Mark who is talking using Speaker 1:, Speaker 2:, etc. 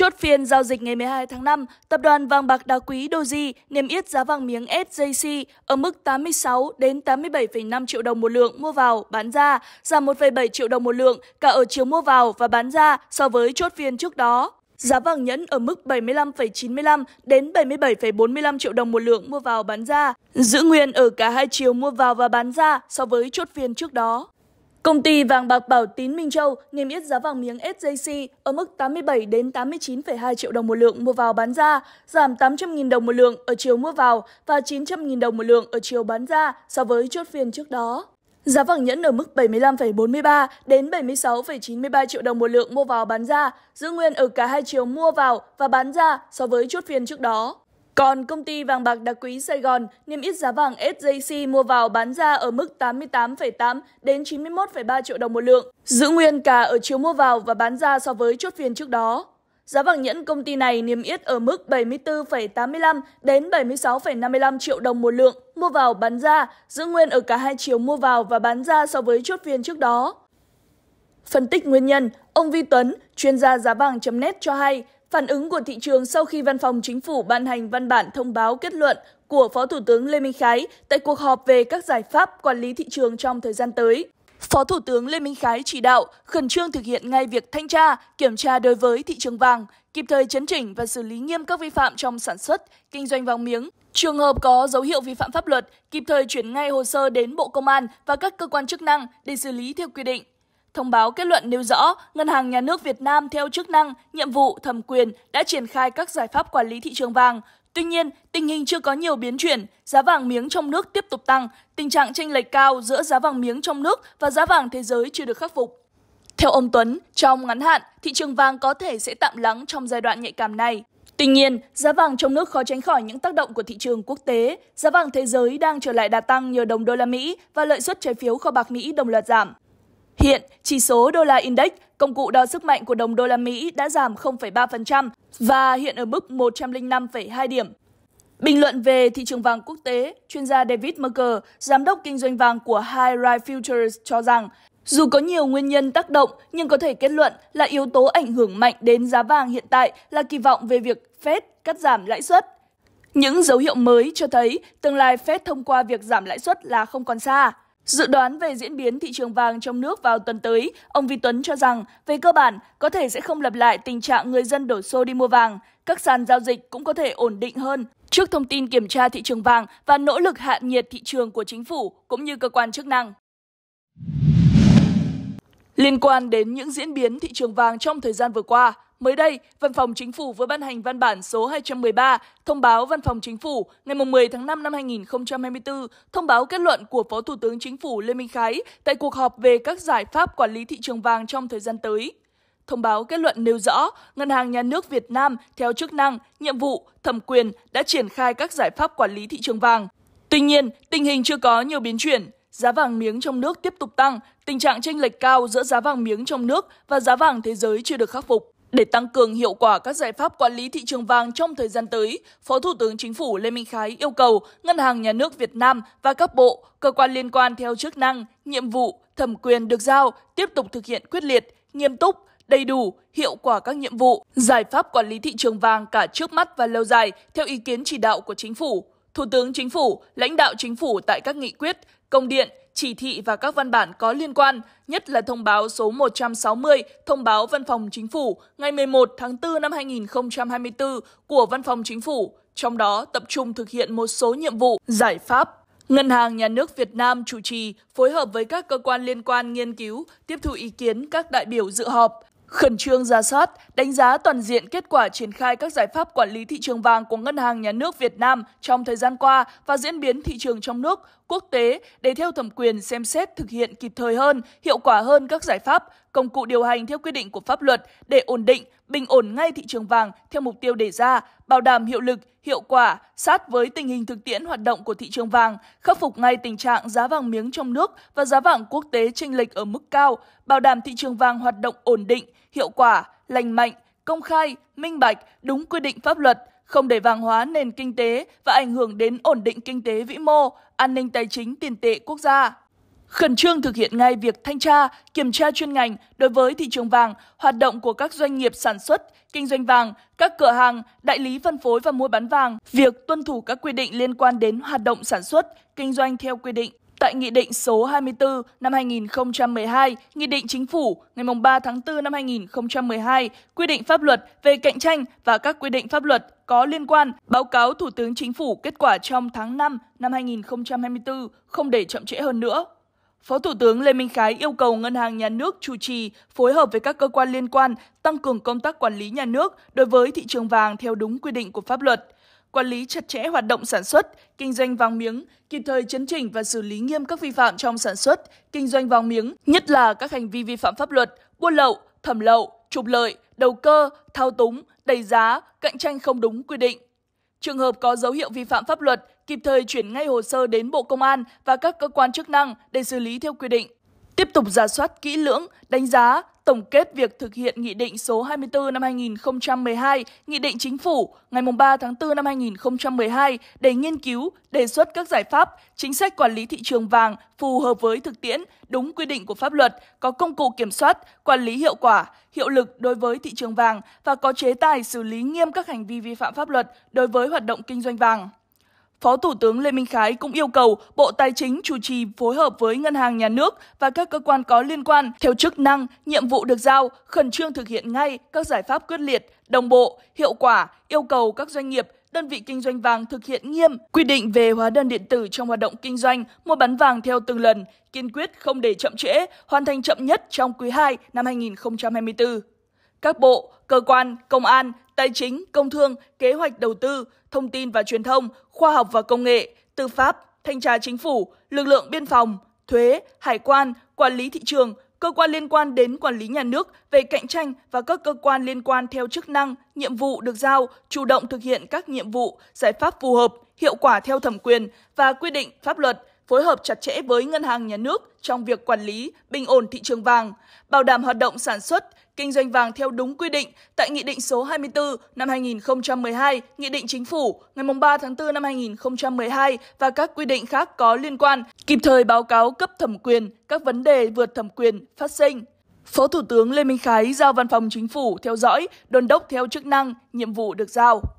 Speaker 1: Chốt phiên giao dịch ngày 12 tháng 5, tập đoàn vàng bạc đá quý Doji niêm yết giá vàng miếng SJC ở mức 86 đến 87,5 triệu đồng một lượng mua vào, bán ra, giảm 1,7 triệu đồng một lượng cả ở chiều mua vào và bán ra so với chốt phiên trước đó. Giá vàng nhẫn ở mức 75,95 đến 77,45 triệu đồng một lượng mua vào bán ra, giữ nguyên ở cả hai chiều mua vào và bán ra so với chốt phiên trước đó. Công ty vàng bạc Bảo Tín Minh Châu niêm yết giá vàng miếng SJC ở mức 87 đến 89,2 triệu đồng một lượng mua vào bán ra, giảm 800.000 đồng một lượng ở chiều mua vào và 900.000 đồng một lượng ở chiều bán ra so với chốt phiên trước đó. Giá vàng nhẫn ở mức 75,43 đến 76,93 triệu đồng một lượng mua vào bán ra, giữ nguyên ở cả hai chiều mua vào và bán ra so với chốt phiên trước đó. Còn công ty vàng bạc đá quý Sài Gòn niêm yết giá vàng SJC mua vào bán ra ở mức 88,8 đến 91,3 triệu đồng một lượng, giữ nguyên cả ở chiều mua vào và bán ra so với chốt phiên trước đó. Giá vàng nhẫn công ty này niêm yết ở mức 74,85 đến 76,55 triệu đồng một lượng mua vào bán ra, giữ nguyên ở cả hai chiều mua vào và bán ra so với chốt phiên trước đó. Phân tích nguyên nhân, ông Vi Tuấn, chuyên gia giá vàng.net cho hay, Phản ứng của thị trường sau khi Văn phòng Chính phủ ban hành văn bản thông báo kết luận của Phó Thủ tướng Lê Minh Khái tại cuộc họp về các giải pháp quản lý thị trường trong thời gian tới. Phó Thủ tướng Lê Minh Khái chỉ đạo khẩn trương thực hiện ngay việc thanh tra, kiểm tra đối với thị trường vàng, kịp thời chấn chỉnh và xử lý nghiêm các vi phạm trong sản xuất, kinh doanh vàng miếng. Trường hợp có dấu hiệu vi phạm pháp luật, kịp thời chuyển ngay hồ sơ đến Bộ Công an và các cơ quan chức năng để xử lý theo quy định. Thông báo kết luận nêu rõ, Ngân hàng Nhà nước Việt Nam theo chức năng, nhiệm vụ, thẩm quyền đã triển khai các giải pháp quản lý thị trường vàng. Tuy nhiên, tình hình chưa có nhiều biến chuyển, giá vàng miếng trong nước tiếp tục tăng, tình trạng chênh lệch cao giữa giá vàng miếng trong nước và giá vàng thế giới chưa được khắc phục. Theo ông Tuấn, trong ngắn hạn, thị trường vàng có thể sẽ tạm lắng trong giai đoạn nhạy cảm này. Tuy nhiên, giá vàng trong nước khó tránh khỏi những tác động của thị trường quốc tế. Giá vàng thế giới đang trở lại đà tăng nhờ đồng đô la Mỹ và lợi suất trái phiếu kho bạc Mỹ đồng loạt giảm. Hiện, chỉ số đô la index, công cụ đo sức mạnh của đồng đô la Mỹ đã giảm 0,3% và hiện ở mức 105,2 điểm. Bình luận về thị trường vàng quốc tế, chuyên gia David Merker, giám đốc kinh doanh vàng của High Rise Futures cho rằng, dù có nhiều nguyên nhân tác động, nhưng có thể kết luận là yếu tố ảnh hưởng mạnh đến giá vàng hiện tại là kỳ vọng về việc Fed cắt giảm lãi suất. Những dấu hiệu mới cho thấy tương lai Fed thông qua việc giảm lãi suất là không còn xa. Dự đoán về diễn biến thị trường vàng trong nước vào tuần tới, ông Vi Tuấn cho rằng về cơ bản có thể sẽ không lặp lại tình trạng người dân đổ xô đi mua vàng, các sàn giao dịch cũng có thể ổn định hơn. Trước thông tin kiểm tra thị trường vàng và nỗ lực hạ nhiệt thị trường của chính phủ cũng như cơ quan chức năng. Liên quan đến những diễn biến thị trường vàng trong thời gian vừa qua, mới đây, Văn phòng Chính phủ vừa ban hành văn bản số 213 thông báo Văn phòng Chính phủ ngày 10 tháng 5 năm 2024 thông báo kết luận của Phó Thủ tướng Chính phủ Lê Minh Khái tại cuộc họp về các giải pháp quản lý thị trường vàng trong thời gian tới. Thông báo kết luận nêu rõ, Ngân hàng Nhà nước Việt Nam theo chức năng, nhiệm vụ, thẩm quyền đã triển khai các giải pháp quản lý thị trường vàng. Tuy nhiên, tình hình chưa có nhiều biến chuyển, giá vàng miếng trong nước tiếp tục tăng, tình trạng chênh lệch cao giữa giá vàng miếng trong nước và giá vàng thế giới chưa được khắc phục. Để tăng cường hiệu quả các giải pháp quản lý thị trường vàng trong thời gian tới, Phó Thủ tướng Chính phủ Lê Minh Khái yêu cầu Ngân hàng Nhà nước Việt Nam và các bộ, cơ quan liên quan theo chức năng, nhiệm vụ, thẩm quyền được giao tiếp tục thực hiện quyết liệt, nghiêm túc, đầy đủ, hiệu quả các nhiệm vụ, giải pháp quản lý thị trường vàng cả trước mắt và lâu dài theo ý kiến chỉ đạo của Chính phủ. Thủ tướng Chính phủ, lãnh đạo Chính phủ tại các nghị quyết, công điện, chỉ thị và các văn bản có liên quan, nhất là thông báo số 160, thông báo Văn phòng Chính phủ ngày 11 tháng 4 năm 2024 của Văn phòng Chính phủ, trong đó tập trung thực hiện một số nhiệm vụ, giải pháp Ngân hàng Nhà nước Việt Nam chủ trì phối hợp với các cơ quan liên quan nghiên cứu, tiếp thu ý kiến các đại biểu dự họp, khẩn trương ra soát, đánh giá toàn diện kết quả triển khai các giải pháp quản lý thị trường vàng của Ngân hàng Nhà nước Việt Nam trong thời gian qua và diễn biến thị trường trong nước, quốc tế để theo thẩm quyền xem xét thực hiện kịp thời hơn, hiệu quả hơn các giải pháp, công cụ điều hành theo quy định của pháp luật để ổn định, bình ổn ngay thị trường vàng theo mục tiêu đề ra, bảo đảm hiệu lực, hiệu quả sát với tình hình thực tiễn hoạt động của thị trường vàng, khắc phục ngay tình trạng giá vàng miếng trong nước và giá vàng quốc tế chênh lệch ở mức cao, bảo đảm thị trường vàng hoạt động ổn định, hiệu quả, lành mạnh, công khai, minh bạch, đúng quy định pháp luật, không để vàng hóa nền kinh tế và ảnh hưởng đến ổn định kinh tế vĩ mô, an ninh tài chính tiền tệ quốc gia. Khẩn trương thực hiện ngay việc thanh tra, kiểm tra chuyên ngành đối với thị trường vàng, hoạt động của các doanh nghiệp sản xuất, kinh doanh vàng, các cửa hàng, đại lý phân phối và mua bán vàng, việc tuân thủ các quy định liên quan đến hoạt động sản xuất, kinh doanh theo quy định. Tại Nghị định số 24 năm 2012, Nghị định Chính phủ ngày 3 tháng 4 năm 2012 quy định pháp luật về cạnh tranh và các quy định pháp luật có liên quan, báo cáo Thủ tướng Chính phủ kết quả trong tháng 5 năm 2024 không để chậm trễ hơn nữa. Phó Thủ tướng Lê Minh Khái yêu cầu Ngân hàng Nhà nước chủ trì phối hợp với các cơ quan liên quan tăng cường công tác quản lý nhà nước đối với thị trường vàng theo đúng quy định của pháp luật – quản lý chặt chẽ hoạt động sản xuất, kinh doanh vàng miếng, kịp thời chấn chỉnh và xử lý nghiêm các vi phạm trong sản xuất, kinh doanh vàng miếng, nhất là các hành vi vi phạm pháp luật, buôn lậu, thẩm lậu, trục lợi, đầu cơ, thao túng, đẩy giá, cạnh tranh không đúng quy định. Trường hợp có dấu hiệu vi phạm pháp luật, kịp thời chuyển ngay hồ sơ đến Bộ Công an và các cơ quan chức năng để xử lý theo quy định. Tiếp tục giả soát kỹ lưỡng, đánh giá, tổng kết việc thực hiện Nghị định số 24 năm 2012, Nghị định Chính phủ ngày 3 tháng 4 năm 2012 để nghiên cứu, đề xuất các giải pháp, chính sách quản lý thị trường vàng phù hợp với thực tiễn, đúng quy định của pháp luật, có công cụ kiểm soát, quản lý hiệu quả, hiệu lực đối với thị trường vàng và có chế tài xử lý nghiêm các hành vi vi phạm pháp luật đối với hoạt động kinh doanh vàng. Phó Thủ tướng Lê Minh Khái cũng yêu cầu Bộ Tài chính chủ trì phối hợp với Ngân hàng Nhà nước và các cơ quan có liên quan theo chức năng, nhiệm vụ được giao, khẩn trương thực hiện ngay các giải pháp quyết liệt, đồng bộ, hiệu quả, yêu cầu các doanh nghiệp, đơn vị kinh doanh vàng thực hiện nghiêm quy định về hóa đơn điện tử trong hoạt động kinh doanh mua bán vàng theo từng lần, kiên quyết không để chậm trễ, hoàn thành chậm nhất trong quý 2 năm 2024. Các bộ, cơ quan, công an, Tài chính, Công thương, Kế hoạch đầu tư, Thông tin và truyền thông, Khoa học và công nghệ, Tư pháp, Thanh tra chính phủ, lực lượng biên phòng, thuế, hải quan, quản lý thị trường, cơ quan liên quan đến quản lý nhà nước về cạnh tranh và các cơ quan liên quan theo chức năng, nhiệm vụ được giao, chủ động thực hiện các nhiệm vụ, giải pháp phù hợp, hiệu quả theo thẩm quyền và quy định pháp luật, phối hợp chặt chẽ với ngân hàng nhà nước trong việc quản lý bình ổn thị trường vàng, bảo đảm hoạt động sản xuất, kinh doanh vàng theo đúng quy định tại Nghị định số 24 năm 2012, Nghị định Chính phủ ngày 3 tháng 4 năm 2012 và các quy định khác có liên quan, kịp thời báo cáo cấp thẩm quyền các vấn đề vượt thẩm quyền phát sinh. Phó Thủ tướng Lê Minh Khái giao Văn phòng Chính phủ theo dõi, đôn đốc theo chức năng, nhiệm vụ được giao.